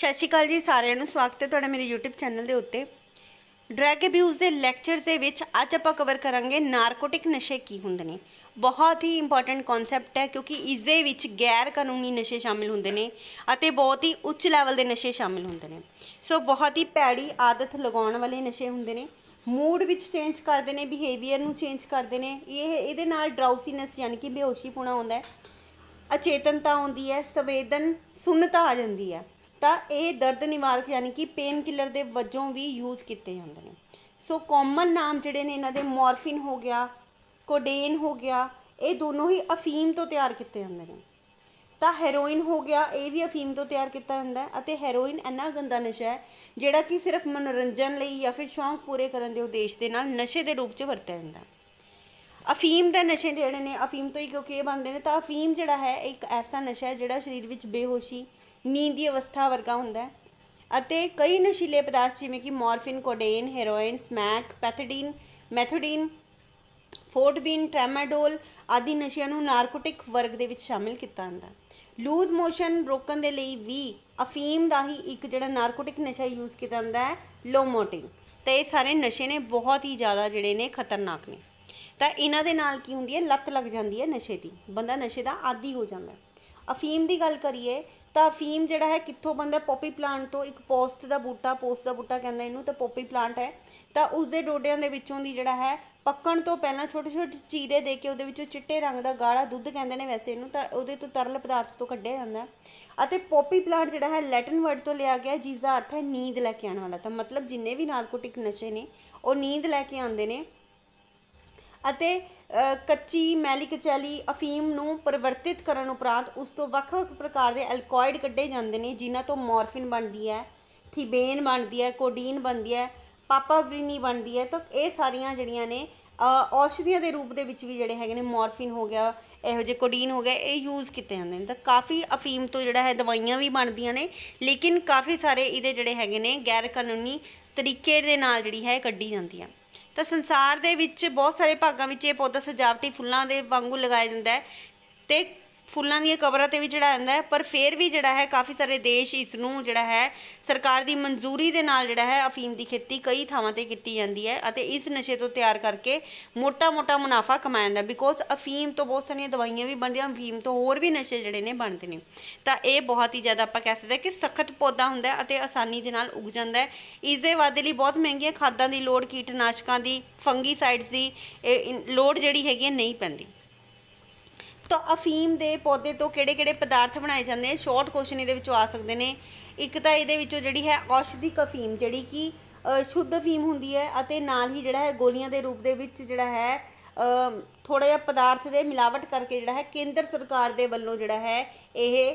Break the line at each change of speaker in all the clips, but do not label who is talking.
ਸਤਿ ਸ਼੍ਰੀ ਅਕਾਲ ਜੀ ਸਾਰਿਆਂ ਨੂੰ ਸਵਾਗਤ ਹੈ ਤੁਹਾਡਾ ਮੇਰੇ YouTube ਚੈਨਲ ਦੇ ਉੱਤੇ ਡਰੱਗ ਅਬਿਊਜ਼ ਦੇ ਲੈਕਚਰਸ ਦੇ ਵਿੱਚ ਅੱਜ ਆਪਾਂ ਕਵਰ ਕਰਾਂਗੇ ਨਾਰਕੋਟਿਕ ਨਸ਼ੇ ਕੀ ਹੁੰਦੇ ਨੇ ਬਹੁਤ ਹੀ ਇੰਪੋਰਟੈਂਟ ਕਨਸੈਪਟ ਹੈ ਕਿਉਂਕਿ ਇਸ ਦੇ ਵਿੱਚ ਗੈਰ ਕਾਨੂੰਨੀ ਨਸ਼ੇ ਸ਼ਾਮਿਲ ਹੁੰਦੇ ਨੇ ਅਤੇ ਬਹੁਤ ਹੀ ਉੱਚ ਲੈਵਲ ਦੇ ਨਸ਼ੇ ਸ਼ਾਮਿਲ ਹੁੰਦੇ ਨੇ ਸੋ ਬਹੁਤ ਹੀ ਭੈੜੀ ਆਦਤ ਲਗਾਉਣ ਵਾਲੇ ਨਸ਼ੇ ਹੁੰਦੇ ਨੇ ਮੂਡ ਵਿੱਚ ਚੇਂਜ ਕਰਦੇ ਨੇ ਬਿਹੇਵੀਅਰ ਨੂੰ ਚੇਂਜ ਕਰਦੇ ਨੇ ਇਹ ਇਹਦੇ ਨਾਲ ਡਰਾਉਸੀਨੈਸ ਯਾਨੀ ਕਿ ਬੇਹੋਸ਼ੀ ਪੁਣਾ ਆਉਂਦਾ ਹੈ ਅਚੇਤਨਤਾ ਆਉਂਦੀ ਹੈ ਸੰਵੇਦਨ ਸੁੰਨਤਾ ਆ ਜਾਂਦੀ ਹੈ ਤਾਂ ਇਹ ਦਰਦ ਨਿਵਾਰਕ ਯਾਨੀ ਕਿ ਪੇਨ ਕਿਲਰ ਦੇ ਵਜੋਂ ਵੀ ਯੂਜ਼ ਕੀਤੇ ਜਾਂਦੇ ਨੇ ਸੋ ਕਾਮਨ ਨਾਮ ਜਿਹੜੇ ਨੇ ਇਹਨਾਂ ਦੇ ਮੋਰਫਿਨ ਹੋ ਗਿਆ ਕੋਡੇਨ ਹੋ ਗਿਆ ਇਹ ਦੋਨੋਂ ਹੀ ਅਫੀਮ ਤੋਂ ਤਿਆਰ ਕੀਤੇ ਜਾਂਦੇ ਨੇ ਤਾਂ ਹੈਰੋਇਨ ਹੋ ਗਿਆ ਇਹ ਵੀ ਅਫੀਮ ਤੋਂ ਤਿਆਰ ਕੀਤਾ ਜਾਂਦਾ ਹੈ ਅਤੇ ਹੈਰੋਇਨ ਇੰਨਾ ਗੰਦਾ ਨਸ਼ਾ ਹੈ ਜਿਹੜਾ ਕਿ ਸਿਰਫ ਮਨੋਰੰਜਨ ਲਈ ਜਾਂ ਫਿਰ ਸ਼ੌਂਕ ਪੂਰੇ ਕਰਨ ਦੇ ਉਦੇਸ਼ ਦੇ ਨਾਲ ਨਸ਼ੇ ਦੇ ਰੂਪ 'ਚ ਵਰਤਿਆ ਜਾਂਦਾ ਅਫੀਮ ਦੇ ਨਸ਼ੇ ਜਿਹੜੇ ਨੇ ਅਫੀਮ ਤੋਂ ਹੀ ਕਿਉਂਕਿ ਇਹ ਬਣਦੇ ਨੇ ਤਾਂ ਅਫੀਮ ਜਿਹੜਾ ਹੈ ਇੱਕ ਐਸਾ ਨਸ਼ਾ ਹੈ ਜਿਹੜਾ ਸਰੀਰ ਵਿੱਚ ਬੇਹੋਸ਼ੀ ਨੀਂਦ ਦੀ ਅਵਸਥਾ ਵਰਗਾ ਹੁੰਦਾ ਹੈ ਅਤੇ ਕਈ ਨਸ਼ੀਲੇ ਪਦਾਰਥ ਜਿਵੇਂ ਕਿ morphine codeine heroin smack pethidine methadone Fortwin tramadol ਆਦਿ ਨਸ਼ਿਆਂ ਨੂੰ ਨਾਰਕੋਟਿਕ ਵਰਗ ਦੇ ਵਿੱਚ ਸ਼ਾਮਿਲ ਕੀਤਾ ਜਾਂਦਾ ਲੂਜ਼ ਮੋਸ਼ਨ ਰੋਕਣ ਦੇ ਲਈ ਵੀ ਅਫੀਮ ਦਾ ਹੀ ਇੱਕ ਜਿਹੜਾ ਨਾਰਕੋਟਿਕ ਨਸ਼ਾ ਯੂਜ਼ ਕੀਤਾ ਜਾਂਦਾ ਹੈ ਲੋਮੋਟਿਨ ਤੇ ਇਹ ਸਾਰੇ ਨਸ਼ੇ ਨੇ ਬਹੁਤ ਹੀ ਜ਼ਿਆਦਾ ਜਿਹੜੇ ਨੇ ਖਤਰਨਾਕ ਨੇ ਤਾਂ ਇਹਨਾਂ ਦੇ ਨਾਲ ਕੀ ਹੁੰਦੀ ਹੈ ਲੱਤ ਲੱਗ ਜਾਂਦੀ ਹੈ ਨਸ਼ੇ ਦੀ ਬੰਦਾ ਨਸ਼ੇ ਦਾ ਆਦੀ ਹੋ ਜਾਂਦਾ ਅਫੀਮ ਦੀ ਗੱਲ ਕਰੀਏ ਤਾਂ ਫੀਮ ਜਿਹੜਾ ਹੈ ਕਿੱਥੋਂ ਬੰਦਾ ਪੋਪੀ ਪਲਾਂਟ ਤੋਂ ਇੱਕ ਪੋਸਟ ਦਾ ਬੂਟਾ ਪੋਸਟ ਦਾ ਬੂਟਾ ਕਹਿੰਦਾ ਇਹਨੂੰ ਤਾਂ ਪੋਪੀ ਪਲਾਂਟ ਹੈ ਤਾਂ ਉਸ ਦੇ ਡੋਡਿਆਂ ਦੇ ਵਿੱਚੋਂ ਦੀ ਜਿਹੜਾ ਹੈ ਪੱਕਣ ਤੋਂ ਪਹਿਲਾਂ ਛੋਟੇ ਛੋਟੇ ਚੀਰੇ ਦੇ ਕੇ ਉਹਦੇ ਵਿੱਚੋਂ ਚਿੱਟੇ ਰੰਗ ਦਾ ਗਾੜਾ ਦੁੱਧ ਕਹਿੰਦੇ ਨੇ ਵੈਸੇ ਇਹਨੂੰ ਤਾਂ ਉਹਦੇ ਤੋਂ ਤਰਲ ਪਦਾਰਥ ਤੋਂ ਕੱਢਿਆ ਜਾਂਦਾ ਅਤੇ ਪੋਪੀ ਪਲਾਂਟ ਜਿਹੜਾ ਹੈ ਲੈਟਿਨ ਵਰਡ ਤੋਂ ਲਿਆ ਗਿਆ ਜਿਸ ਦਾ ਅਰਥ ਹੈ ਨੀਂਦ ਲੈ ਕੇ ਆਉਣ ਵਾਲਾ ਤਾਂ ਮਤਲਬ ਜਿੰਨੇ ਵੀ ਨਾਰਕੋਟਿਕ ਨਸ਼ੇ ਨੇ ਉਹ ਨੀਂਦ ਲੈ ਕੇ ਆਉਂਦੇ ਨੇ ਅਤੇ ਕੱਚੀ ਮੈਲੀ ਕਚੈਲੀ ਅਫੀਮ ਨੂੰ ਪਰਿਵਰਤਿਤ ਕਰਨ ਉਪਰੰਤ ਉਸ ਤੋਂ ਵੱਖ-ਵੱਖ ਪ੍ਰਕਾਰ ਦੇ ਐਲਕੋਇਡ ਕੱਢੇ ਜਾਂਦੇ ਨੇ ਜਿਨ੍ਹਾਂ ਤੋਂ ਮੋਰਫਿਨ ਬਣਦੀ ਹੈ ਥੀਬੇਨ ਬਣਦੀ ਹੈ ਕੋਡੀਨ ਬਣਦੀ ਹੈ ਪਾਪਾਵਰੀਨੀ ਬਣਦੀ ਹੈ ਤਾਂ ਇਹ ਸਾਰੀਆਂ ਜਿਹੜੀਆਂ ਨੇ ਔਸ਼ਧੀਆਂ ਦੇ ਰੂਪ ਦੇ ਵਿੱਚ ਵੀ ਜਿਹੜੇ ਹੈਗੇ ਨੇ ਮੋਰਫਿਨ ਹੋ ਗਿਆ ਇਹੋ ਜਿਹੇ ਕੋਡੀਨ ਹੋ ਗਿਆ ਇਹ ਯੂਜ਼ ਕੀਤੇ ਜਾਂਦੇ ਨੇ ਤਾਂ ਕਾਫੀ ਅਫੀਮ ਤੋਂ ਜਿਹੜਾ ਹੈ ਦਵਾਈਆਂ ਵੀ ਬਣਦੀਆਂ ਨੇ ਲੇਕਿਨ ਕਾਫੀ ਸਾਰੇ ਇਹਦੇ ਜਿਹੜੇ ਹੈਗੇ ਨੇ ਗੈਰ ਕਾਨੂੰਨੀ ਤਰੀਕੇ ਦੇ ਨਾਲ ਜਿਹੜੀ ਹੈ ਕੱਢੀ ਜਾਂਦੀ ਹੈ ਤਾਂ ਸੰਸਾਰ ਦੇ ਵਿੱਚ ਬਹੁਤ ਸਾਰੇ ਭਾਗਾਂ ਵਿੱਚ ਇਹ ਪੌਦਾ ਸਜਾਵਟੀ ਫੁੱਲਾਂ ਦੇ ਵਾਂਗੂ ਲਗਾਇਆ ਜਾਂਦਾ ਹੈ ਤੇ ਫੁੱਲਾਂ ਦੀਆਂ ਕਵਰਾਂ ਤੇ ਵੀ ਜਿਹੜਾ ਜਾਂਦਾ ਹੈ ਪਰ ਫੇਰ ਵੀ ਜਿਹੜਾ ਹੈ ਕਾਫੀ ਸਾਰੇ ਦੇਸ਼ ਇਸ ਨੂੰ ਜਿਹੜਾ ਹੈ ਸਰਕਾਰ ਦੀ ਮਨਜ਼ੂਰੀ ਦੇ ਨਾਲ ਜਿਹੜਾ ਹੈ ਅਫੀਮ ਦੀ ਖੇਤੀ ਕਈ ਥਾਵਾਂ ਤੇ ਕੀਤੀ ਜਾਂਦੀ ਹੈ ਅਤੇ ਇਸ ਨਸ਼ੇ ਤੋਂ ਤਿਆਰ ਕਰਕੇ ਮੋਟਾ-ਮੋਟਾ ਮੁਨਾਫਾ ਕਮਾਇਆ ਜਾਂਦਾ ਬਿਕੋਜ਼ ਅਫੀਮ ਤੋਂ ਬਹੁਤ ਸਾਰੀਆਂ ਦਵਾਈਆਂ ਵੀ ਬਣਦੀਆਂ ਅਫੀਮ ਤੋਂ ਹੋਰ ਵੀ ਨਸ਼ੇ ਜਿਹੜੇ ਨੇ ਬਣਦੇ ਨੇ ਤਾਂ ਇਹ ਬਹੁਤ ਹੀ ਜ਼ਿਆਦਾ ਆਪਾਂ ਕਹਿ ਸਕਦੇ ਕਿ ਸਖਤ ਪੌਦਾ ਹੁੰਦਾ ਅਤੇ ਆਸਾਨੀ ਦੇ ਨਾਲ ਉੱਗ ਜਾਂਦਾ ਹੈ ਇਸ ਦੇ ਵਾਧੇ ਲਈ ਬਹੁਤ ਮਹਿੰਗੀਆਂ ਖਾਦਾਂ ਦੀ ਲੋੜ ਕੀਟਨਾਸ਼ਕਾਂ ਦੀ ਫੰਗੀਸਾਈਡਸ ਦੀ ਲੋੜ ਜਿਹੜੀ ਹੈਗੀ ਨਹੀਂ ਪੈਂਦੀ ਤਾਂ ਅਫੀਮ ਦੇ ਪੌਦੇ ਤੋਂ ਕਿਹੜੇ-ਕਿਹੜੇ ਪਦਾਰਥ ਬਣਾਏ ਜਾਂਦੇ ਨੇ ਸ਼ਾਰਟ ਕੁਐਸਚਨ ਇਹਦੇ ਵਿੱਚੋਂ ਆ ਸਕਦੇ ਨੇ ਇੱਕ ਤਾਂ ਇਹਦੇ ਵਿੱਚੋਂ ਜਿਹੜੀ ਹੈ ਔਸ਼ਧੀ ਅਫੀਮ ਜਿਹੜੀ ਕਿ ਸ਼ੁੱਧ ਅਫੀਮ ਹੁੰਦੀ ਹੈ ਅਤੇ ਨਾਲ ਹੀ ਜਿਹੜਾ ਹੈ ਗੋਲੀਆਂ ਦੇ ਰੂਪ ਦੇ ਵਿੱਚ ਜਿਹੜਾ ਹੈ ਥੋੜਾ ਜਿਹਾ ਪਦਾਰਥ ਦੇ ਮਿਲਾਵਟ ਕਰਕੇ ਜਿਹੜਾ ਹੈ ਕੇਂਦਰ ਸਰਕਾਰ ਦੇ ਵੱਲੋਂ ਜਿਹੜਾ ਹੈ ਇਹ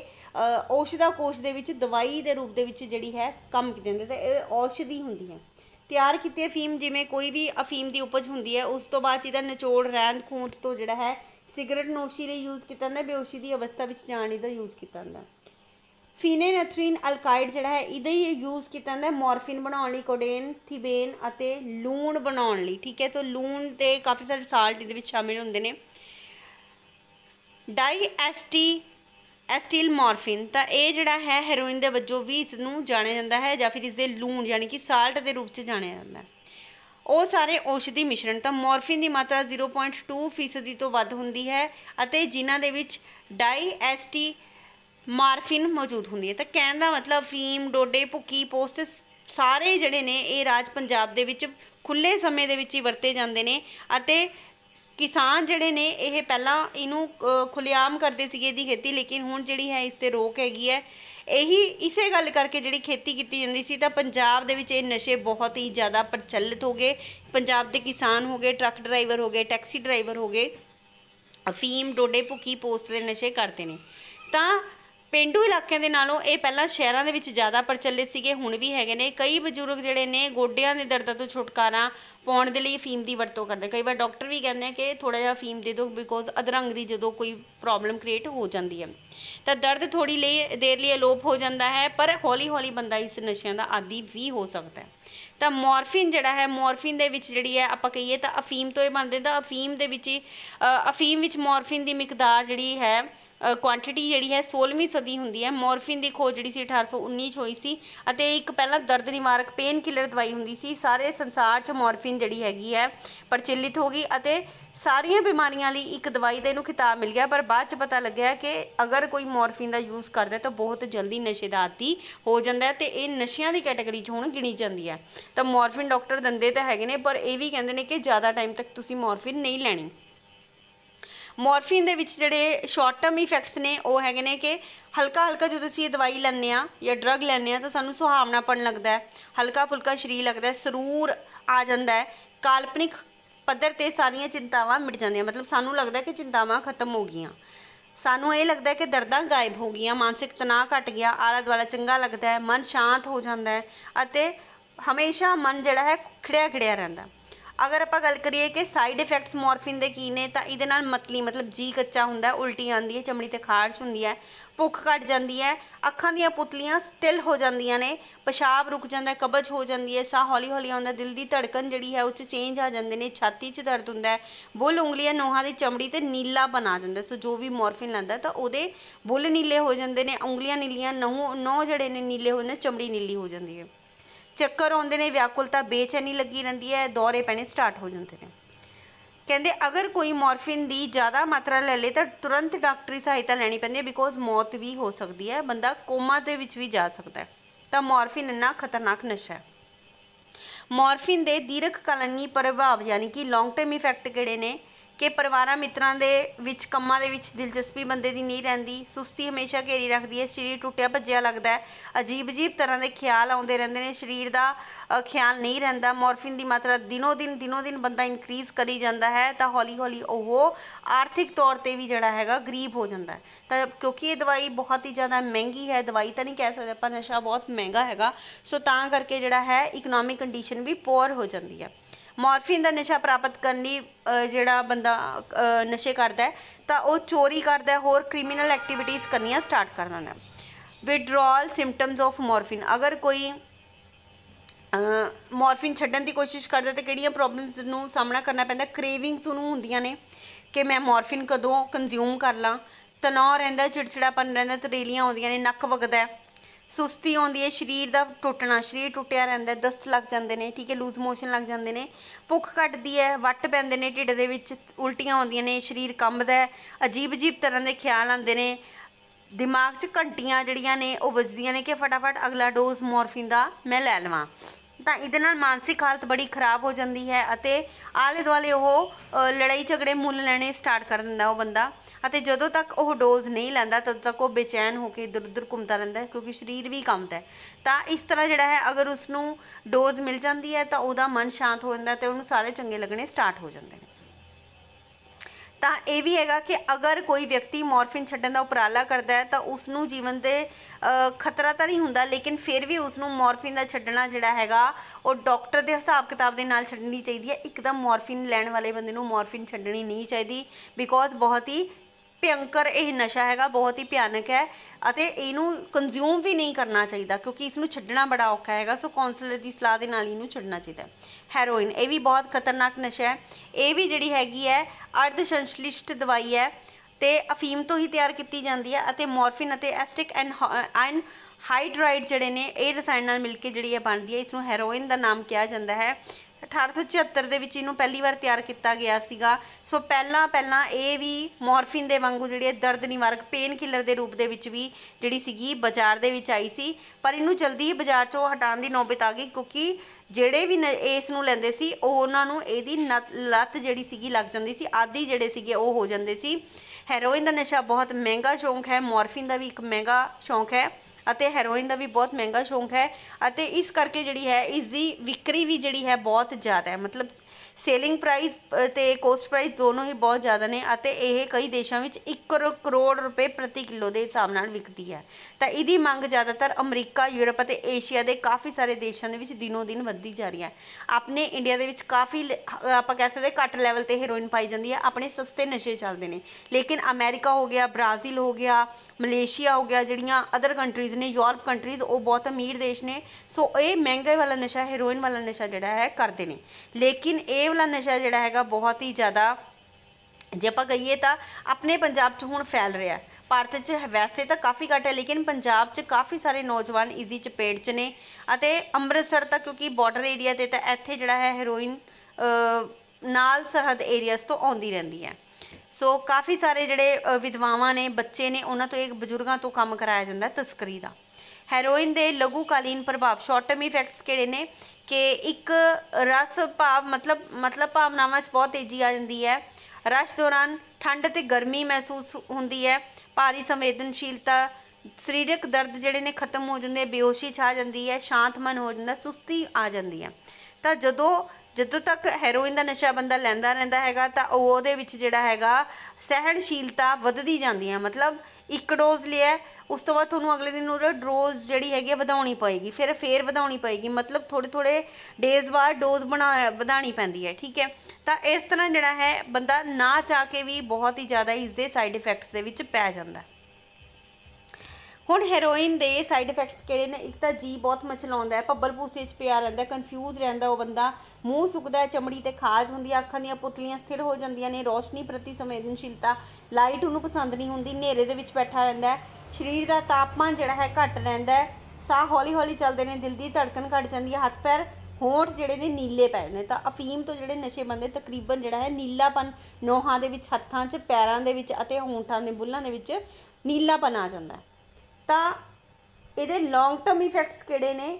ਔਸ਼ਧਾ ਕੋਸ਼ ਦੇ ਵਿੱਚ ਦਵਾਈ ਦੇ ਰੂਪ ਦੇ ਵਿੱਚ ਜਿਹੜੀ ਹੈ ਕੰਮ ਕੀਤੀ ਜਾਂਦੀ ਤੇ ਇਹ ਔਸ਼ਧੀ ਹੁੰਦੀ ਹੈ ਤਿਆਰ ਕੀਤੀ ਅਫੀਮ ਜਿਵੇਂ ਕੋਈ ਵੀ ਅਫੀਮ ਦੀ ਉਪਜ ਹੁੰਦੀ ਹੈ ਉਸ ਤੋਂ ਬਾਅਦ ਇਹਦਾ ਨਿਚੋੜ ਰਹਿੰਦ ਖੂੰਦ ਤੋਂ ਜਿਹੜਾ ਹੈ ਸਿਗਰਟ ਨੋਸ਼ੀ ਲਈ ਯੂਜ਼ ਕੀਤਾ ਜਾਂਦਾ ਬੇਹੋਸ਼ੀ ਦੀ ਅਵਸਥਾ ਵਿੱਚ ਜਾਣ ਲਈ ਦਾ ਯੂਜ਼ ਕੀਤਾ ਜਾਂਦਾ ਫੀਨੇਨੈਥਰੀਨ ਅਲਕਾਇਡ ਜਿਹੜਾ ਹੈ ਇਹਦਾ ਹੀ ਯੂਜ਼ ਕੀਤਾ ਜਾਂਦਾ ਮੋਰਫਿਨ ਬਣਾਉਣ ਲਈ ਕੋਡੇਨ ਥੀਬੇਨ ਅਤੇ ਲੂਣ ਬਣਾਉਣ ਲਈ ਠੀਕ ਹੈ ਤਾਂ ਲੂਣ ਤੇ ਕਾਫੀ ਸਾਰੇ ਸਾਲਟ ਇਹਦੇ ਵਿੱਚ ਸ਼ਾਮਿਲ ਹੁੰਦੇ ਨੇ ਡਾਈ ਐਸਟੀ ਐਸਟੀਲ ਮੋਰਫਿਨ ਤਾਂ ਇਹ ਜਿਹੜਾ ਹੈ ਹੈਰੋਇਨ ਦੇ ਵਜੋਂ ਵੀ ਇਸ ਨੂੰ ਜਾਣਿਆ ਜਾਂਦਾ ਹੈ ਜਾਂ ਫਿਰ ਇਸ ਦੇ ਲੂਣ ਯਾਨੀ ਕਿ ਸਾਲਟ ਦੇ ਰੂਪ 'ਚ ਜਾਣਿਆ ਜਾਂਦਾ ਹੈ ਉਹ ਸਾਰੇ ਔਸ਼ਧੀ ਮਿਸ਼ਰਣ ਤਾਂ ਮੋਰਫਿਨ ਦੀ ਮਾਤਰਾ 0.2 ਫੀਸਦੀ ਤੋਂ ਵੱਧ ਹੁੰਦੀ ਹੈ ਅਤੇ ਜਿਨ੍ਹਾਂ ਦੇ ਵਿੱਚ ਡਾਈ ਐਸਟੀ ਮਾਰਫਿਨ ਮੌਜੂਦ ਹੁੰਦੀ ਹੈ ਤਾਂ ਕਹਿਣ ਦਾ ਮਤਲਬ ਫੀਮ ਡੋਡੇ ਭੁੱਕੀ ਪੋਸਟ ਸਾਰੇ ਜਿਹੜੇ ਨੇ ਇਹ ਰਾਜ ਪੰਜਾਬ ਦੇ ਵਿੱਚ ਖੁੱਲੇ ਸਮੇਂ ਦੇ ਵਿੱਚ ਹੀ ਵਰਤੇ ਜਾਂਦੇ ਨੇ ਅਤੇ ਕਿਸਾਨ ਜਿਹੜੇ ਨੇ ਇਹ ਪਹਿਲਾਂ ਇਹਨੂੰ ਖੁਲਿਆਮ ਕਰਦੇ ਸੀਗੇ ਦੀ ਖੇਤੀ ਲੇਕਿਨ ਹੁਣ ਜਿਹੜੀ ਹੈ ਇਸ ਤੇ ਰੋਕ ਹੈਗੀ ਹੈ ਇਹੀ ਇਸੇ ਗੱਲ ਕਰਕੇ ਜਿਹੜੀ ਖੇਤੀ ਕੀਤੀ ਜਾਂਦੀ ਸੀ ਤਾਂ ਪੰਜਾਬ ਦੇ ਵਿੱਚ ਇਹ ਨਸ਼ੇ ਬਹੁਤ ਹੀ ਜ਼ਿਆਦਾ ਪ੍ਰਚਲਿਤ ਹੋ ਗਏ ਪੰਜਾਬ ਦੇ ਕਿਸਾਨ ਹੋ ਗਏ ਟਰੱਕ ਡਰਾਈਵਰ ਹੋ ਗਏ ਟੈਕਸੀ ਡਰਾਈਵਰ ਹੋ ਗਏ ਅਫੀਮ ਡੋਡੇ ਭੁੱਕੀ ਪੋਸਟ ਦੇ ਨਸ਼ੇ ਕਰਦੇ ਨੇ ਤਾਂ ਪਿੰਡੂ ਇਲਾਕਿਆਂ ਦੇ ਨਾਲੋਂ ਇਹ ਪਹਿਲਾਂ ਸ਼ਹਿਰਾਂ ਦੇ ਵਿੱਚ ਜ਼ਿਆਦਾ ਪ੍ਰਚਲਿਤ ਸੀਗੇ ਹੁਣ ਵੀ ਹੈਗੇ ਨੇ ਕਈ ਬਜ਼ੁਰਗ ਜਿਹੜੇ ਨੇ ਗੋਡਿਆਂ ਦੇ ਦਰਦਾਂ ਤੋਂ ਛੁਟਕਾਰਾ ਪਾਉਣ ਦੇ ਲਈ ਫੀਮ ਦੀ ਵਰਤੋਂ ਕਰਦੇ ਕਈ ਵਾਰ ਡਾਕਟਰ ਵੀ ਕਹਿੰਦੇ ਆ ਕਿ ਥੋੜਾ ਜਿਹਾ ਫੀਮ ਦੇ ਦਿਓ ਬਿਕੋਜ਼ ਅਧਰੰਗ ਦੀ ਜਦੋਂ ਕੋਈ ਪ੍ਰੋਬਲਮ ਕ੍ਰੀਏਟ ਹੋ ਜਾਂਦੀ ਹੈ ਤਾਂ ਦਰਦ ਥੋੜੀ ਲਈ ਦੇਰ ਲਈ ਅਲੋਪ ਹੋ ਜਾਂਦਾ ਹੈ ਪਰ ਹੌਲੀ ਹੌਲੀ ਬੰਦਾ ਇਸ ਨਸ਼ਿਆਂ ਦਾ ਆਦੀ ਵੀ ਹੋ ਸਕਦਾ ਹੈ ਤਾਂ ਮੋਰਫਿਨ ਜਿਹੜਾ ਹੈ ਮੋਰਫਿਨ ਦੇ ਵਿੱਚ ਜਿਹੜੀ ਹੈ ਆਪਾਂ ਕਹੀਏ ਤਾਂ ਅਫੀਮ ਤੋਂ ਇਹ ਬਣਦੇ ਤਾਂ ਅਫੀਮ ਦੇ ਵਿੱਚ ਅਫੀਮ ਵਿੱਚ ਮੋਰਫਿਨ ਦੀ ਮਿਕਦਾਰ ਜਿਹੜੀ ਹੈ ਕੁਆਂਟੀਟੀ ਜਿਹੜੀ ਹੈ 16ਵੀਂ ਸਦੀ ਹੁੰਦੀ ਹੈ ਮੋਰਫਿਨ ਦੀ ਖੋਜ ਜਿਹੜੀ ਸੀ 1819 ਚ ਹੋਈ ਸੀ ਅਤੇ ਇੱਕ ਪਹਿਲਾਂ ਦਰਦ ਨਿਵਾਰਕ ਪੇਨ ਕਿਲਰ ਦਵਾਈ ਹੁੰਦੀ ਸੀ ਸਾਰੇ ਸੰਸਾਰ 'ਚ ਮੋਰਫਿਨ ਜਿਹੜੀ ਹੈਗੀ ਹੈ ਪ੍ਰਚਲਿਤ ਹੋ ਗਈ ਅਤੇ ਸਾਰੀਆਂ ਬਿਮਾਰੀਆਂ ਲਈ ਇੱਕ ਦਵਾਈ ਦਾ ਇਹਨੂੰ ਖਿਤਾਬ ਮਿਲ ਗਿਆ ਪਰ ਬਾਅਦ 'ਚ ਪਤਾ ਲੱਗਿਆ ਕਿ ਅਗਰ ਕੋਈ ਮੋਰਫਿਨ ਦਾ ਯੂਜ਼ ਕਰਦਾ ਤਾਂ ਬਹੁਤ ਜਲਦੀ ਦਾ ਆਦੀ ਹੋ ਜਾਂਦਾ ਤੇ ਇਹ ਨਸ਼ਿਆਂ ਦੀ ਕੈਟਾਗਰੀ 'ਚ ਹੁਣ ਗਿਣੀ ਜਾਂਦੀ ਹੈ ਤਾਂ ਮੋਰਫਿਨ ਡਾਕਟਰ ਦੰਦੇ ਤਾਂ ਹੈਗੇ ਨੇ ਪਰ ਇਹ ਵੀ ਕਹਿੰਦੇ ਨੇ ਕਿ ਜ਼ਿਆਦਾ ਟਾਈਮ ਤੱਕ ਤੁਸੀਂ ਮੋਰਫਿਨ ਨਹੀਂ ਲੈਣੀ ਮੋਰਫਿਨ ਦੇ ਵਿੱਚ ਜਿਹੜੇ ਸ਼ਾਰਟ ਟਰਮ ਇਫੈਕਟਸ ਨੇ ਉਹ ਹੈਗੇ ਨੇ ਕਿ ਹਲਕਾ ਹਲਕਾ ਜਦੋਂ ਅਸੀਂ ਇਹ ਦਵਾਈ ਲੈਂਦੇ ਆ ਜਾਂ ਡਰਗ ਲੈਂਦੇ ਆ ਤਾਂ ਸਾਨੂੰ ਸੁਹਾਵਣਾ ਪਣ ਲੱਗਦਾ ਹੈ ਹਲਕਾ ਫੁਲਕਾ ਸ਼ਰੀਰ ਲੱਗਦਾ ਹੈ ਸਰੂਰ ਆ ਜਾਂਦਾ ਹੈ ਕਾਲਪਨਿਕ ਪੱਧਰ ਤੇ ਸਾਰੀਆਂ ਚਿੰਤਾਵਾਂ ਮਿਟ ਜਾਂਦੀਆਂ ਮਤਲਬ ਸਾਨੂੰ ਲੱਗਦਾ ਕਿ ਚਿੰਤਾਵਾਂ ਖਤਮ ਹੋ ਗਈਆਂ ਸਾਨੂੰ ਇਹ ਲੱਗਦਾ ਕਿ ਦਰਦਾਂ ਗਾਇਬ ਹੋ ਗਈਆਂ ਮਾਨਸਿਕ ਤਣਾਅ ਘਟ ਗਿਆ ਆਲਾ ਦੁਆਲਾ ਚੰਗਾ ਲੱਗਦਾ ਹੈ ਮਨ ਸ਼ਾਂਤ ਹੋ ਜਾਂਦਾ ਹੈ ਅਤੇ ਹਮੇਸ਼ਾ ਮਨ ਜਿਹੜਾ ਹੈ ਖੜਿਆ ਖੜਿਆ ਰਹਿੰਦਾ ਅਗਰ ਆਪਾਂ ਗੱਲ ਕਰੀਏ ਕਿ ਸਾਈਡ ਇਫੈਕਟਸ ਮੋਰਫਿਨ ਦੇ ਕੀ ਨੇ ਤਾਂ ਇਹਦੇ ਨਾਲ ਮਤਲੀ ਮਤਲਬ ਜੀ ਕੱਚਾ ਹੁੰਦਾ ਉਲਟੀ ਆਉਂਦੀ ਹੈ ਚਮੜੀ ਤੇ ਖਾਰਸ਼ ਹੁੰਦੀ ਹੈ ਭੁੱਖ ਘਟ ਜਾਂਦੀ ਹੈ ਅੱਖਾਂ ਦੀਆਂ ਪੁਤਲੀਆਂ ਸਟਿਲ ਹੋ ਜਾਂਦੀਆਂ ਨੇ ਪਿਸ਼ਾਬ ਰੁਕ ਜਾਂਦਾ ਹੈ ਕਬਜ਼ ਹੋ ਜਾਂਦੀ ਹੈ ਸਾਹ ਹੌਲੀ ਹੌਲੀ ਆਉਂਦਾ ਦਿਲ ਦੀ ਧੜਕਨ ਜਿਹੜੀ ਹੈ ਉਹ ਚੇਂਜ ਆ ਜਾਂਦੇ ਨੇ ਛਾਤੀ 'ਚ ਦਰਦ ਹੁੰਦਾ ਹੈ ਬੁੱਲ ਉਂਗਲੀਆਂ ਨੋਹਾਂ ਦੀ ਚਮੜੀ ਤੇ ਨੀਲਾ ਬਣਾ ਦਿੰਦਾ ਸੋ ਜੋ ਵੀ ਮੋਰਫਿਨ ਲੈਂਦਾ ਤਾਂ ਉਹਦੇ ਬੁੱਲ ਨੀਲੇ ਹੋ ਜਾਂਦੇ ਨੇ ਉਂਗਲੀਆਂ ਨੀਲੀਆਂ ਨੋਹ ਜਿਹੜੇ ਨੇ ਨੀਲੇ ਹੁੰਦੇ ਚਮੜੀ ਨੀਲੀ ਹੋ ਜਾਂਦੀ ਹੈ ਚੱਕਰ ਆਉਂਦੇ ਨੇ ਵਿਆਕੁਲਤਾ ਬੇਚੈਨੀ ਲੱਗੀ ਰਹਿੰਦੀ ਹੈ ਦੌਰੇ ਪੈਣੇ ਸਟਾਰਟ ਹੋ ਜਾਂਦੇ ਨੇ ਕਹਿੰਦੇ ਅਗਰ ਕੋਈ ਮੋਰਫਿਨ ਦੀ ਜ਼ਿਆਦਾ ਮਾਤਰਾ ਲੈ ਲੇ ਤਾਂ ਤੁਰੰਤ ਡਾਕਟਰੀ ਸਹਾਇਤਾ ਲੈਣੀ ਪੈਂਦੀ ਹੈ ਬਿਕੋਜ਼ ਮੌਤ ਵੀ ਹੋ ਸਕਦੀ ਹੈ ਬੰਦਾ ਕੋਮਾ ਦੇ ਵਿੱਚ ਵੀ ਜਾ ਸਕਦਾ ਹੈ ਤਾਂ ਮੋਰਫਿਨ ਇੰਨਾ ਖਤਰਨਾਕ ਨਸ਼ਾ ਹੈ ਮੋਰਫਿਨ ਦੇ ਦੀਰਘ ਕਾਲਨੀ ਪ੍ਰਭਾਵ ਯਾਨੀ ਕਿ ਲੌਂਗ ਟਰਮ ਇਫੈਕਟ ਕਿਹੜੇ ਨੇ ਕਿ ਪਰਿਵਾਰਾਂ ਮਿੱਤਰਾਂ ਦੇ ਵਿੱਚ ਕੰਮਾਂ ਦੇ ਵਿੱਚ ਦਿਲਚਸਪੀ ਬੰਦੇ ਦੀ ਨਹੀਂ ਰਹਿੰਦੀ ਸੁਸਤੀ ਹਮੇਸ਼ਾ ਘੇਰੀ ਰੱਖਦੀ ਹੈ ਸਰੀਰ ਟੁੱਟਿਆ ਭੱਜਿਆ ਲੱਗਦਾ ਹੈ ਅਜੀਬ ਅਜੀਬ ਤਰ੍ਹਾਂ ਦੇ ਖਿਆਲ ਆਉਂਦੇ ਰਹਿੰਦੇ ਨੇ ਸਰੀਰ ਦਾ ਖਿਆਲ ਨਹੀਂ ਰਹਿੰਦਾ ਮੋਰਫਿਨ ਦੀ ਮਾਤਰਾ ਦਿਨੋ ਦਿਨ ਦਿਨੋ ਦਿਨ ਬੰਦਾ ਇਨਕਰੀਜ਼ ਕਰੀ ਜਾਂਦਾ ਹੈ ਤਾਂ ਹੌਲੀ ਹੌਲੀ ਉਹ ਆਰਥਿਕ ਤੌਰ ਤੇ ਵੀ ਜਿਹੜਾ ਹੈਗਾ ਗਰੀਬ ਹੋ ਜਾਂਦਾ ਹੈ ਤਾਂ ਕਿਉਂਕਿ ਇਹ ਦਵਾਈ ਬਹੁਤ ਹੀ ਜ਼ਿਆਦਾ ਮਹਿੰਗੀ ਹੈ ਦਵਾਈ ਤਾਂ ਨਹੀਂ ਕਹਿ ਸਕਦੇ ਪਰ ਨਸ਼ਾ ਬਹੁਤ ਮਹਿੰਗਾ ਹੈਗਾ ਸੋ ਤਾਂ ਕਰਕੇ ਜਿਹੜਾ ਹੈ ਇਕਨੋਮਿਕ ਕੰਡੀਸ਼ਨ ਵੀ ਪੋਰ ਹੋ ਜਾਂਦੀ ਹੈ ਮੋਰਫਿਨ ਦਾ ਨਸ਼ਾ ਪ੍ਰਾਪਤ ਕਰਨ ਲਈ ਜਿਹੜਾ ਬੰਦਾ ਨਸ਼ੇ ਕਰਦਾ ਤਾਂ ਉਹ ਚੋਰੀ ਕਰਦਾ ਹੋਰ ਕ੍ਰਿਮੀਨਲ ਐਕਟੀਵਿਟੀਜ਼ ਕਰਨੀਆਂ ਸਟਾਰਟ ਕਰ ਦਿੰਦਾ ਵਿਡਰਾਲ ਸਿੰਪਟਮਸ ਆਫ ਮੋਰਫਿਨ ਅਗਰ ਕੋਈ ਮੋਰਫਿਨ ਛੱਡਣ ਦੀ ਕੋਸ਼ਿਸ਼ ਕਰਦਾ ਤਾਂ ਕਿਹੜੀਆਂ ਪ੍ਰੋਬਲਮਸ ਨੂੰ ਸਾਹਮਣਾ ਕਰਨਾ ਪੈਂਦਾ ਕ੍ਰੇਵਿੰਗਸ ਨੂੰ ਹੁੰਦੀਆਂ ਨੇ ਕਿ ਮੈਂ ਮੋਰਫਿਨ ਕਦੋਂ ਕੰਜ਼ਿਊਮ ਕਰ ਲਾਂ ਤਣਾਅ ਰਹਿੰਦਾ ਚਿੜਚਿੜਾਪਨ ਰਹਿੰਦਾ ਤਰੇਲੀਆਂ ਆਉਂਦੀਆਂ ਨੇ ਨੱਕ ਵਗਦਾ ਹੈ ਸੁਸਤੀ ਆਉਂਦੀ ਹੈ ਸਰੀਰ ਦਾ ਟੁੱਟਣਾ ਸਰੀਰ ਟੁੱਟਿਆ ਰਹਿੰਦਾ ਦਸਤ ਲੱਗ ਜਾਂਦੇ ਨੇ ਠੀਕ ਹੈ ਲੂਜ਼ ਮੋਸ਼ਨ ਲੱਗ ਜਾਂਦੇ ਨੇ ਭੁੱਖ ਘਟਦੀ ਹੈ ਵੱਟ ਪੈਂਦੇ ਨੇ ਢਿੱਡ ਦੇ ਵਿੱਚ ਉਲਟੀਆਂ ਆਉਂਦੀਆਂ ਨੇ ਸਰੀਰ ਕੰਬਦਾ ਅਜੀਬ ਅਜੀਬ ਤਰ੍ਹਾਂ ਦੇ ਖਿਆਲ ਆਉਂਦੇ ਨੇ ਦਿਮਾਗ 'ਚ ਘੰਟੀਆਂ ਜਿਹੜੀਆਂ ਨੇ ਉਹ ਵੱਜਦੀਆਂ ਨੇ ਕਿ ਫਟਾਫਟ ਅਗਲਾ ਡੋਜ਼ ਮੋਰਫਿਨ ਦਾ ਮੈਂ ਲੈ ਲਵਾਂ ਤਾਂ ਇਹਦੇ ਨਾਲ ਮਾਨਸਿਕ ਹਾਲਤ ਬੜੀ ਖਰਾਬ ਹੋ ਜਾਂਦੀ ਹੈ ਅਤੇ ਆਲੇ ਦੁਆਲੇ ਉਹ ਲੜਾਈ ਝਗੜੇ ਮੁੱਲ ਲੈਣੇ ਸਟਾਰਟ ਕਰ ਦਿੰਦਾ ਉਹ ਬੰਦਾ ਅਤੇ ਜਦੋਂ ਤੱਕ ਉਹ ਡੋਜ਼ ਨਹੀਂ ਲੈਂਦਾ ਤਦ ਤੱਕ ਉਹ ਬੇਚੈਨ ਹੋ ਕੇ ਇਧਰ ਉਧਰ ਘੁੰਮਦਾ ਰਹਿੰਦਾ ਕਿਉਂਕਿ ਸਰੀਰ ਵੀ ਕੰਮਦਾ ਤਾਂ ਇਸ ਤਰ੍ਹਾਂ ਜਿਹੜਾ ਹੈ ਅਗਰ ਉਸ ਨੂੰ ਡੋਜ਼ ਮਿਲ ਜਾਂਦੀ ਹੈ ਤਾਂ ਉਹਦਾ ਮਨ ਸ਼ਾਂਤ ਹੋ ਜਾਂਦਾ ਤੇ ਉਹਨੂੰ ਸਾਰੇ ਚੰਗੇ ਲੱਗਣੇ ਸਟਾਰਟ ਹੋ ਜਾਂਦੇ ਨੇ ਤਾਂ ਇਹ ਵੀ ਹੈਗਾ ਕਿ ਅਗਰ ਕੋਈ ਵਿਅਕਤੀ ਮੋਰਫਿਨ ਛੱਡਣ ਦਾ ਉਪਰਾਲਾ ਕਰਦਾ ਹੈ ਤਾਂ ਉਸ ਨੂੰ ਜੀਵਨ ਦੇ ਖਤਰਾ ਤਾਂ ਨਹੀਂ ਹੁੰਦਾ ਲੇਕਿਨ ਫਿਰ ਵੀ ਉਸ ਨੂੰ ਮੋਰਫਿਨ ਦਾ ਛੱਡਣਾ ਜਿਹੜਾ ਹੈਗਾ ਉਹ ਡਾਕਟਰ ਦੇ ਹਿਸਾਬ ਕਿਤਾਬ ਦੇ ਨਾਲ ਛੱਡਣੀ ਚਾਹੀਦੀ ਹੈ ਇੱਕਦਮ ਮੋਰਫਿਨ ਲੈਣ ਵਾਲੇ ਬੰਦੇ ਨੂੰ ਮੋਰਫਿਨ ਛੱਡਣੀ ਨਹੀਂ ਚਾਹੀਦੀ ਬਿਕੋਜ਼ ਬਹੁਤ ਹੀ ਭਿਆੰਕਰ ਇਹ ਨਸ਼ਾ ਹੈਗਾ ਬਹੁਤ ਹੀ ਭਿਆਨਕ ਹੈ ਅਤੇ ਇਹਨੂੰ ਕੰਜ਼ਿਊਮ ਵੀ ਨਹੀਂ ਕਰਨਾ ਚਾਹੀਦਾ ਕਿਉਂਕਿ ਇਸ ਨੂੰ ਛੱਡਣਾ ਬੜਾ ਔਖਾ ਹੈਗਾ ਸੋ ਕਾਉਂਸਲਰ ਦੀ ਸਲਾਹ ਦੇ ਨਾਲ ਇਹਨੂੰ ਛੱਡਣਾ ਚਾਹੀਦਾ ਹੈਰੋਇਨ ਇਹ ਵੀ ਬਹੁਤ ਖਤਰਨਾਕ ਨਸ਼ਾ ਹੈ ਇਹ ਵੀ ਜਿਹੜੀ ਹੈਗੀ ਹੈ ਅਰਧ ਸੰਸ਼ਲਿਸ਼ਟ ਦਵਾਈ ਹੈ ਤੇ ਅਫੀਮ ਤੋਂ ਹੀ ਤਿਆਰ ਕੀਤੀ ਜਾਂਦੀ ਹੈ ਅਤੇ ਮੋਰਫਿਨ ਅਤੇ ਐਸਟਿਕ ਐਂਡ ਆਇਨ ਹਾਈਡਰਾਈਡ ਜਿਹੜੇ ਨੇ ਇਹ ਰਸਾਇਣ ਨਾਲ ਮਿਲ ਕੇ ਜਿਹੜੀ ਇਹ ਬਣਦੀ ਹੈ ਇਸ ਨੂੰ ਹੈਰੋਇਨ ਦਾ ਨਾਮ ਕਿਹਾ ਜਾਂਦਾ ਹੈ 1876 ਦੇ ਵਿੱਚ ਇਹਨੂੰ ਪਹਿਲੀ ਵਾਰ ਤਿਆਰ ਕੀਤਾ ਗਿਆ ਸੀਗਾ ਸੋ ਪਹਿਲਾਂ ਪਹਿਲਾਂ ਇਹ ਵੀ ਮੋਰਫਿਨ ਦੇ ਵਾਂਗੂ ਜਿਹੜੀ ਦਰਦ ਨਿਵਾਰਕ ਪੇਨ ਕਿਲਰ ਦੇ ਰੂਪ ਦੇ ਵਿੱਚ ਵੀ ਜਿਹੜੀ ਸੀਗੀ ਬਾਜ਼ਾਰ ਦੇ ਵਿੱਚ ਆਈ ਸੀ ਪਰ ਇਹਨੂੰ ਜਲਦੀ ਹੀ ਬਾਜ਼ਾਰ ਚੋਂ ਹਟਾਉਣ ਦੀ ਨੌਬਤ ਆ ਗਈ ਕਿਉਂਕਿ ਜਿਹੜੇ ਵੀ ਇਸ ਨੂੰ ਲੈਂਦੇ ਸੀ ਉਹ ਉਹਨਾਂ ਨੂੰ ਇਹਦੀ ਲੱਤ ਜਿਹੜੀ ਸੀਗੀ ਲੱਗ ਜਾਂਦੀ ਸੀ ਆਦੀ ਜਿਹੜੇ ਸੀਗੇ ਉਹ ਹੋ ਜਾਂਦੇ ਸੀ ਹੈਰੋਇਨ ਦਾ ਨਸ਼ਾ ਬਹੁਤ ਮਹਿੰਗਾ ਸ਼ੌਂਕ ਹੈ ਮੋਰਫਿਨ ਦਾ ਵੀ ਇੱਕ ਮਹਿੰਗਾ ਸ਼ੌਂਕ ਹੈ ਅਤੇ ਹੈਰੋਇਨ ਦਾ ਵੀ ਬਹੁਤ ਮਹਿੰਗਾ ਸ਼ੌਂਕ ਹੈ ਅਤੇ ਇਸ ਕਰਕੇ ਜਿਹੜੀ ਹੈ ਇਸ ਦੀ ਵਿਕਰੀ ਵੀ ਜਿਹੜੀ ਹੈ ਬਹੁਤ ਜ਼ਿਆਦਾ ਹੈ ਮਤਲਬ ਸੇਲਿੰਗ ਪ੍ਰਾਈਸ ਤੇ ਕੋਸਟ ਪ੍ਰਾਈਸ ਦੋਨੋਂ ਹੀ ਬਹੁਤ ਜ਼ਿਆਦਾ ਨੇ ਅਤੇ ਇਹ ਕਈ ਦੇਸ਼ਾਂ ਵਿੱਚ 1 ਕਰੋੜ ਰੁਪਏ ਪ੍ਰਤੀ ਕਿਲੋ ਦੇ ਹਿਸਾਬ ਨਾਲ ਵਿਕਦੀ ਹੈ ਤਾਂ ਇਹਦੀ ਮੰਗ ਜ਼ਿਆਦਾਤਰ ਅਮਰੀਕਾ ਯੂਰਪ ਅਤੇ ਏਸ਼ੀਆ ਦੇ ਕਾਫੀ ਸਾਰੇ ਦੇਸ਼ਾਂ ਦੇ ਵਿੱਚ ਦਿਨੋ ਦਿਨ ਵੱਧਦੀ ਜਾ ਰਹੀ ਹੈ ਆਪਣੇ ਇੰਡੀਆ ਦੇ ਵਿੱਚ ਕਾਫੀ ਆਪਾਂ ਕਹਿ ਸਕਦੇ ਘੱਟ ਲੈਵਲ ਤੇ ਹੈਰੋਇਨ ਪਾਈ ਜਾਂਦੀ ਹੈ ਆਪਣੇ ਸਸਤੇ ਨਸ਼ੇ ਚੱਲਦੇ ਨੇ ਲੇਕਿਨ ਅਮਰੀਕਾ ਹੋ ਗਿਆ ਬ੍ਰਾਜ਼ੀਲ ਹੋ ਗਿਆ ਮਲੇਸ਼ੀਆ ਹੋ ਗਿਆ ਜਿਹੜੀਆਂ ਅਦਰ ਕੰਟਰੀਜ਼ ਕੰਟਰੀਜ਼ ਨੇ ਯੂਰਪ ਕੰਟਰੀਜ਼ ਉਹ ਬਹੁਤ ਅਮੀਰ ਦੇਸ਼ ਨੇ ਸੋ ਇਹ ਮਹਿੰਗੇ ਵਾਲਾ ਨਸ਼ਾ ਹੈਰੋਇਨ ਵਾਲਾ ਨਸ਼ਾ ਜਿਹੜਾ ਹੈ ਕਰਦੇ ਨੇ ਲੇਕਿਨ ਇਹ ਵਾਲਾ ਨਸ਼ਾ ਜਿਹੜਾ ਹੈਗਾ ਬਹੁਤ ਹੀ ਜ਼ਿਆਦਾ ਜੇ ਆਪਾਂ ਕਹੀਏ ਤਾਂ ਆਪਣੇ ਪੰਜਾਬ 'ਚ ਹੁਣ ਫੈਲ ਰਿਹਾ ਭਾਰਤ 'ਚ ਵੈਸੇ ਤਾਂ ਕਾਫੀ ਘੱਟ ਹੈ ਲੇਕਿਨ ਪੰਜਾਬ 'ਚ ਕਾਫੀ ਸਾਰੇ ਨੌਜਵਾਨ ਇਜ਼ੀ ਚ ਪੇੜ 'ਚ ਨੇ ਅਤੇ ਅੰਮ੍ਰਿਤਸਰ ਤਾਂ ਕਿਉਂਕਿ ਬਾਰਡਰ ਏਰੀਆ ਤੇ ਤਾਂ ਇੱਥੇ ਜਿਹੜਾ ਹੈ ਹੈਰੋਇਨ ਨਾਲ ਸਰਹੱਦ ਏਰੀਆਸ ਤੋਂ ਆਉਂਦੀ ਰਹਿੰਦੀ ਹੈ ਸੋ ਕਾਫੀ ਸਾਰੇ ਜਿਹੜੇ ਵਿਧਵਾਵਾਂ ਨੇ ਬੱਚੇ ਨੇ ਉਹਨਾਂ ਤੋਂ ਇਹ ਬਜ਼ੁਰਗਾਂ ਤੋਂ ਕੰਮ ਕਰਾਇਆ ਜਾਂਦਾ ਤਸਕਰੀ ਦਾ ਹੈਰੋਇਨ ਦੇ ਕਾਲੀਨ ਪ੍ਰਭਾਵ ਸ਼ਾਰਟ ਟਰਮ ਇਫੈਕਟਸ ਕਿਹੜੇ ਨੇ ਕਿ ਇੱਕ ਰਸ ਭਾਵ ਮਤਲਬ ਮਤਲਬ ਭਾਵਨਾਵਾਂ 'ਚ ਬਹੁਤ ਤੇਜ਼ੀ ਆ ਜਾਂਦੀ ਹੈ ਰਸ਼ ਦੌਰਾਨ ਠੰਡ ਤੇ ਗਰਮੀ ਮਹਿਸੂਸ ਹੁੰਦੀ ਹੈ ਭਾਰੀ ਸੰਵੇਦਨਸ਼ੀਲਤਾ ਸਰੀਰਕ ਦਰਦ ਜਿਹੜੇ ਨੇ ਖਤਮ ਹੋ ਜਾਂਦੇ ਬੇਹੋਸ਼ੀ ਛਾ ਜਾਂਦੀ ਹੈ ਸ਼ਾਂਤ ਮਨ ਹੋ ਜਾਂਦਾ ਸੁਸਤੀ ਆ ਜਾਂਦੀ ਹੈ ਤਾਂ ਜਦੋਂ ਜਦੋਂ ਤੱਕ ਹੈਰੋਇਨ ਦਾ ਨਸ਼ਾ ਬੰਦਾ ਲੈਂਦਾ ਰਹਿੰਦਾ ਹੈਗਾ ਤਾਂ ਉਹ ਉਹਦੇ ਵਿੱਚ ਜਿਹੜਾ ਹੈਗਾ ਸਹਿਣਸ਼ੀਲਤਾ ਵੱਧਦੀ ਜਾਂਦੀ ਹੈ ਮਤਲਬ ਇੱਕ ਡੋਜ਼ ਲਿਆ ਉਸ ਤੋਂ ਬਾਅਦ ਤੁਹਾਨੂੰ ਅਗਲੇ ਦਿਨ ਉਹ ਡੋਜ਼ ਜਿਹੜੀ ਹੈਗੀ ਆ ਵਧਾਉਣੀ ਪਏਗੀ ਫਿਰ ਫੇਰ ਵਧਾਉਣੀ ਪਏਗੀ ਮਤਲਬ ਥੋੜੇ ਥੋੜੇ ਡੇਜ਼ ਬਾਅਦ ਡੋਜ਼ ਬਣਾ ਵਧਾਣੀ ਪੈਂਦੀ ਹੈ ਠੀਕ ਹੈ ਤਾਂ ਇਸ ਤਰ੍ਹਾਂ ਜਿਹੜਾ ਹੈ ਬੰਦਾ ਨਾ ਚਾਹ ਕੇ ਵੀ ਬਹੁਤ ਹੀ ਜ਼ਿਆਦਾ ਇਸ ਦੇ ਸਾਈਡ ਇਫੈਕਟਸ ਦੇ ਵਿੱਚ ਪੈ ਜਾਂਦਾ ਹੁਣ ਹੈਰੋਇਨ ਦੇ ਸਾਈਡ ਇਫੈਕਟਸ ਕਿਹੜੇ ਨੇ ਇੱਕ ਤਾਂ ਜੀ ਬਹੁਤ ਮਚਲਾਉਂਦਾ ਹੈ ਪੱਬਲ ਪੂਸੇ 'ਚ ਪਿਆ ਰਹਿੰਦਾ ਕਨਫਿਊਜ਼ ਰਹਿੰਦਾ ਉਹ ਬੰਦਾ ਮੂੰਹ ਸੁੱਕਦਾ ਹੈ ਚਮੜੀ ਤੇ ਖਾਜ ਹੁੰਦੀ ਹੈ ਅੱਖਾਂ ਦੀਆਂ ਪੁਤਲੀਆਂ ਸਥਿਰ ਹੋ ਜਾਂਦੀਆਂ ਨੇ ਰੋਸ਼ਨੀ ਪ੍ਰਤੀ ਸੰਵੇਦਨਸ਼ੀਲਤਾ ਲਾਈਟ ਉਹਨੂੰ ਪਸੰਦ ਨਹੀਂ ਹੁੰਦੀ ਹਨੇਰੇ ਦੇ ਵਿੱਚ ਬੈਠਾ ਰਹਿੰਦਾ ਹੈ ਸਰੀਰ ਦਾ ਤਾਪਮਾਨ ਜਿਹੜਾ ਹੈ ਘਟ ਰਹਿੰਦਾ ਹੈ ਸਾਹ ਹੌਲੀ-ਹੌਲੀ ਚੱਲਦੇ ਨੇ ਦਿਲ ਦੀ ਧੜਕਨ ਘਟ ਜਾਂਦੀ ਹੈ ਹੱਥ ਪੈਰ ਹੋਂਠ ਜਿਹੜੇ ਨੇ ਨੀਲੇ ਪੈ ਜਾਂਦੇ ਤਾਂ ਅਫੀਮ ਤੋਂ ਜਿਹੜੇ ਨਸ਼ੇ ਬੰਦੇ ਤਕਰੀਬਨ ਜਿਹੜਾ ਹੈ ਨੀਲਾਪਨ ਨੋਹਾਂ ਦੇ ਵਿੱਚ ਹੱਥਾਂ 'ਚ ਪੈਰਾਂ ਦੇ ਵਿੱਚ ਅਤੇ ਹੋਂਠਾਂ ਦੇ ਬੁੱਲਾਂ ਦੇ ਵਿੱਚ ਨੀਲਾਪਨ ਆ ਜਾਂਦਾ ਹੈ ਤਾਂ ਇਹਦੇ ਲੌਂਗ ਟਰਮ ਇਫੈਕਟਸ ਕਿਹੜੇ ਨੇ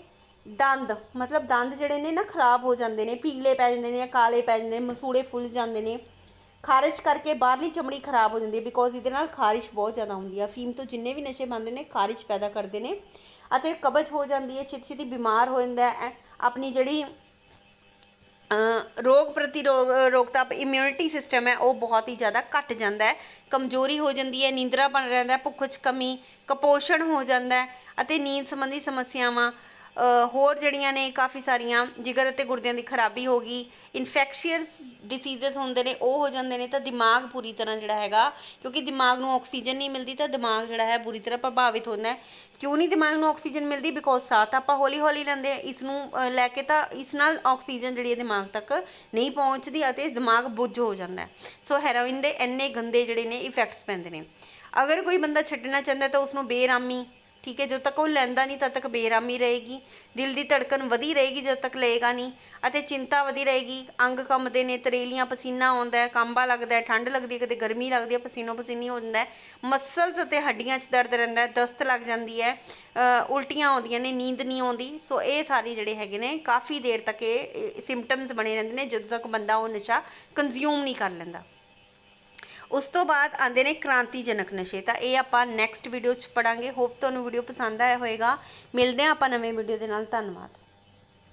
ਦੰਦ ਮਤਲਬ ਦੰਦ ਜਿਹੜੇ ਨੇ ਨਾ ਖਰਾਬ ਹੋ ਜਾਂਦੇ ਨੇ ਪੀਲੇ ਪੈ ਜਾਂਦੇ ਨੇ ਕਾਲੇ ਪੈ ਜਾਂਦੇ ਨੇ ਮਸੂੜੇ ਫੁੱਲ ਜਾਂਦੇ ਨੇ ਖਾਰਿਸ਼ ਕਰਕੇ ਬਾਹਰਲੀ ਚਮੜੀ ਖਰਾਬ ਹੋ ਜਾਂਦੀ ਹੈ ਬਿਕੋਜ਼ ਇਹਦੇ ਨਾਲ ਖਾਰਿਸ਼ ਬਹੁਤ ਜ਼ਿਆਦਾ ਹੁੰਦੀ ਹੈ ਫੀਮ ਤੋਂ ਜਿੰਨੇ ਵੀ ਨਸ਼ੇ ਬੰਦੇ ਨੇ ਖਾਰਿਸ਼ ਪੈਦਾ ਕਰਦੇ ਨੇ ਅਤੇ ਕਬਜ਼ ਹੋ ਜਾਂਦੀ ਹੈ ਛੇਤੀ ਛੇਤੀ ਬਿਮਾਰ ਹੋ ਜਾਂਦਾ ਹੈ ਆਪਣੀ ਜਿਹੜੀ ਰੋਗ ਪ੍ਰਤੀਰੋਗ ਰੋਕਤਾ ਇਮਿਊਨਿਟੀ ਸਿਸਟਮ ਹੈ ਉਹ ਬਹੁਤ ਹੀ ਜ਼ਿਆਦਾ ਘਟ ਜਾਂਦਾ ਹੈ ਕਮਜ਼ੋਰੀ ਹੋ ਜਾਂਦੀ ਹੈ ਨੀਂਦਰਾ ਬਣ ਰਹਿੰਦਾ ਭੁੱਖ 'ਚ ਕਮੀ ਕਪੋਸ਼ਣ ਹੋ ਜਾਂਦਾ ਹੈ ਅਤੇ ਨੀਂਦ ਸੰਬੰਧੀ ਸਮੱਸਿਆਵਾਂ ਹੋਰ ਜਿਹੜੀਆਂ ਨੇ ਕਾਫੀ ਸਾਰੀਆਂ ਜਿਗਰ ਅਤੇ ਗੁਰਦਿਆਂ ਦੀ ਖਰਾਬੀ ਹੋ ਗਈ ਇਨਫੈਕਸ਼ੀਅਸ ਡਿਸੀਜ਼ਸ ਹੁੰਦੇ ਨੇ ਉਹ ਹੋ ਜਾਂਦੇ ਨੇ ਤਾਂ ਦਿਮਾਗ ਪੂਰੀ ਤਰ੍ਹਾਂ ਜਿਹੜਾ ਹੈਗਾ ਕਿਉਂਕਿ ਦਿਮਾਗ ਨੂੰ ਆਕਸੀਜਨ ਨਹੀਂ ਮਿਲਦੀ ਤਾਂ ਦਿਮਾਗ ਜਿਹੜਾ ਹੈ ਪੂਰੀ ਤਰ੍ਹਾਂ ਪ੍ਰਭਾਵਿਤ ਹੁੰਦਾ ਹੈ ਕਿਉਂ ਨਹੀਂ ਦਿਮਾਗ ਨੂੰ ਆਕਸੀਜਨ ਮਿਲਦੀ ਬਿਕੋਜ਼ ਸਾਹ ਤਾਂ ਆਪਾਂ ਹੌਲੀ ਹੌਲੀ ਲੈਂਦੇ ਆ ਇਸ ਨੂੰ ਲੈ ਕੇ ਤਾਂ ਇਸ ਨਾਲ ਆਕਸੀਜਨ ਜਿਹੜੀ ਹੈ ਦਿਮਾਗ ਤੱਕ ਨਹੀਂ ਪਹੁੰਚਦੀ ਅਤੇ ਦਿਮਾਗ ਬੁੱਝ ਹੋ ਜਾਂਦਾ ਹੈ ਸੋ ਹੈਰੋਇਨ ਦੇ ਇੰਨੇ ਗੰਦੇ ਜਿਹੜੇ ਨੇ ਇਫੈਕਟਸ ਪੈਂਦੇ ਨੇ ਅਗਰ ਕੋਈ ਬੰਦਾ ਛੱਡਣਾ ਚਾਹੁੰਦਾ ਤਾਂ ਉਸ ਨੂੰ ਬੇਰਾਮੀ ਠੀਕ ਹੈ ਜਦੋਂ ਤੱਕ ਉਹ ਲੈਂਦਾ ਨਹੀਂ ਤਦ ਤੱਕ ਬੇਰਾਮੀ ਰਹੇਗੀ ਦਿਲ ਦੀ ਧੜਕਣ ਵਧੀ ਰਹੇਗੀ ਜਦ ਤੱਕ ਲਏਗਾ ਨਹੀਂ ਅਤੇ ਚਿੰਤਾ ਵਧੀ ਰਹੇਗੀ ਅੰਗ ਕੰਬਦੇ ਨੇ ਤਰੇਲੀਆਂ ਪਸੀਨਾ ਆਉਂਦਾ ਹੈ ਕੰਬਾ ਲੱਗਦਾ ਹੈ ਠੰਡ ਲੱਗਦੀ ਹੈ ਕਦੇ ਗਰਮੀ ਲੱਗਦੀ ਹੈ ਪਸੀਨੋ ਪਸੀਨੀ ਹੋ ਜਾਂਦਾ ਹੈ ਮਸਲਸ ਅਤੇ ਹੱਡੀਆਂ 'ਚ ਦਰਦ ਰਹਿੰਦਾ ਹੈ ਦਸਤ ਲੱਗ ਜਾਂਦੀ ਹੈ ਉਲਟੀਆਂ ਆਉਂਦੀਆਂ ਨੇ ਨੀਂਦ ਨਹੀਂ ਆਉਂਦੀ ਸੋ ਇਹ ਸਾਰੀ ਜਿਹੜੇ ਹੈਗੇ ਨੇ ਕਾਫੀ ਦੇਰ ਤੱਕ ਇਹ ਸਿੰਪਟਮਸ ਬਣੇ ਰਹਿੰਦੇ ਨੇ ਜਦੋਂ ਤੱਕ ਬੰਦਾ ਉਹ ਨਸ਼ਾ ਕੰਜ਼ਿਊਮ ਨਹੀਂ ਕਰ ਲੈਂਦਾ ਉਸ ਤੋਂ ਬਾਅਦ ਆਂਦੇ ਨੇ ਕ੍ਰਾਂਤੀਜਨਕ ਨਸ਼ੇ ਤਾਂ ਇਹ ਆਪਾਂ ਨੈਕਸਟ ਵੀਡੀਓ 'ਚ ਪੜਾਂਗੇ ਹੋਪ ਤੁਹਾਨੂੰ ਵੀਡੀਓ ਪਸੰਦ ਆਇਆ ਹੋਵੇਗਾ ਮਿਲਦੇ ਆਂ ਆਪਾਂ ਨਵੇਂ ਵੀਡੀਓ ਦੇ ਨਾਲ ਧੰਨਵਾਦ